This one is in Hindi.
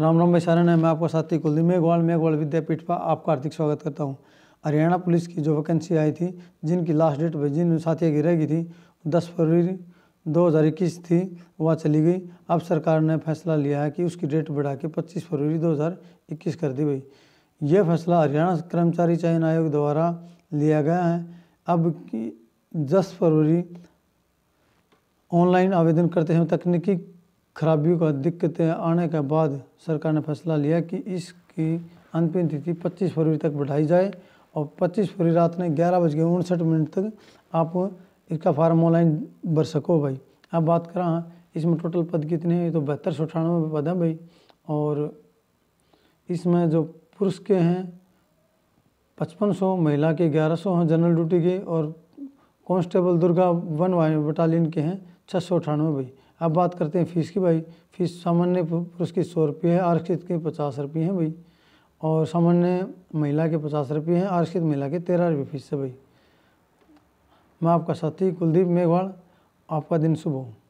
राम राम भाई सारण है मैं आपका साथी कुलदीप मेघवाल मेघवाल विद्यापीठ पर आपका हार्दिक स्वागत करता हूँ हरियाणा पुलिस की जो वैकेंसी आई थी जिनकी लास्ट डेट जिन साथियों की रह गई थी दस फरवरी 2021 थी वह चली गई अब सरकार ने फैसला लिया है कि उसकी डेट बढ़ा के पच्चीस फरवरी इक्कीस कर दी गई यह फैसला हरियाणा कर्मचारी चयन आयोग द्वारा लिया गया है अब की दस फरवरी ऑनलाइन आवेदन करते हैं तकनीकी खराबियों का दिक्कतें आने के बाद सरकार ने फैसला लिया कि इसकी अंतिम तिथि 25 फरवरी तक बढ़ाई जाए और 25 फरवरी रात ने ग्यारह बज के उनसठ मिनट तक आप इसका फार्म ऑनलाइन भर सको भाई अब बात करा हाँ, इसमें टोटल पद कितने हैं तो बहत्तर सौ अठानवे पद हैं भाई और इसमें जो पुरुष के हैं पचपन सौ महिला के ग्यारह सौ हैं जनरल ड्यूटी के और कांस्टेबल दुर्गा वन वायु बटालियन के हैं छः सौ अठानवे भाई अब बात करते हैं फ़ीस की भाई फीस सामान्य पुरुष की सौ रुपये है आरक्षित की पचास रुपये हैं भाई और सामान्य महिला के पचास रुपये हैं आरक्षित महिला के तेरह रुपये फीस है भाई मैं आपका साथी कुलदीप मेघवाल आपका दिन शुभ हूँ